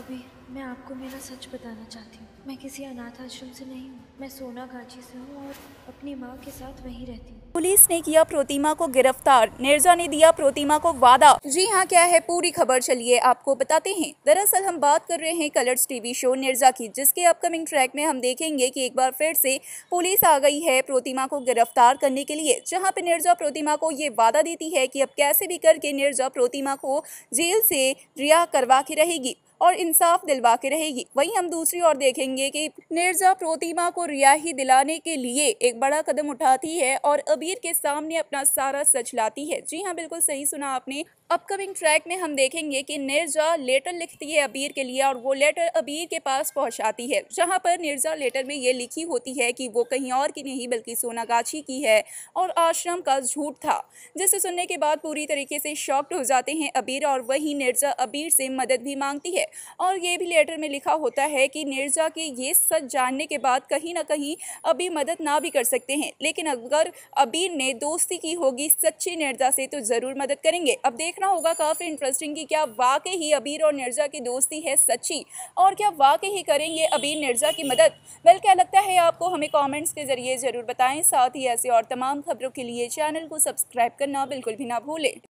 अभी मैं आपको मेरा सच बताना चाहती हूँ मैं किसी अनाथ आश्रम से नहीं हूँ मैं सोना गाजी से हूँ और अपनी माँ के साथ वहीं रहती हूँ पुलिस ने किया प्रतिमा को गिरफ्तार निर्जा ने दिया प्रतिमा को वादा जी हाँ क्या है पूरी खबर चलिए आपको बताते हैं दरअसल हम बात कर रहे हैं कलर्स टीवी शो निर्जा की जिसके अपकमिंग ट्रैक में हम देखेंगे कि एक बार फिर से पुलिस आ गई है प्रोतिमा को गिरफ्तार करने के लिए जहाँ पे निर्जा प्रोतिमा को ये वादा देती है की अब कैसे भी करके निर्जा प्रोतिमा को जेल से रिहा करवा के रहेगी और इंसाफ दिलवा के रहेगी वहीं हम दूसरी ओर देखेंगे कि निर्जा प्रोतिमा को रिहाई दिलाने के लिए एक बड़ा कदम उठाती है और अबीर के सामने अपना सारा सच लाती है जी हाँ बिल्कुल सही सुना आपने अपकमिंग ट्रैक में हम देखेंगे कि निर्जा लेटर लिखती है अबीर के लिए और वो लेटर अबीर के पास पहुंचाती है जहां पर निर्जा लेटर में ये लिखी होती है कि वो कहीं और की नहीं बल्कि सोनागाछी की है और आश्रम का झूठ था जिसे सुनने के बाद पूरी तरीके से शॉक्ड हो जाते हैं अबीर और वही निर्जा अबीर से मदद भी मांगती है और ये भी लेटर में लिखा होता है कि निर्जा के ये सच जानने के बाद कहीं ना कहीं अबीर मदद ना भी कर सकते हैं लेकिन अगर अबीर ने दोस्ती की होगी सच्ची निर्जा से तो ज़रूर मदद करेंगे अब देख देखना होगा काफ़ी इंटरेस्टिंग कि क्या वाकई ही अबीर और निर्जा की दोस्ती है सच्ची और क्या वाकई ही करेंगे अबीर निर्जा की मदद वेल क्या लगता है आपको हमें कॉमेंट्स के ज़रिए ज़रूर बताएँ साथ ही ऐसे और तमाम खबरों के लिए चैनल को सब्सक्राइब करना बिल्कुल भी ना भूलें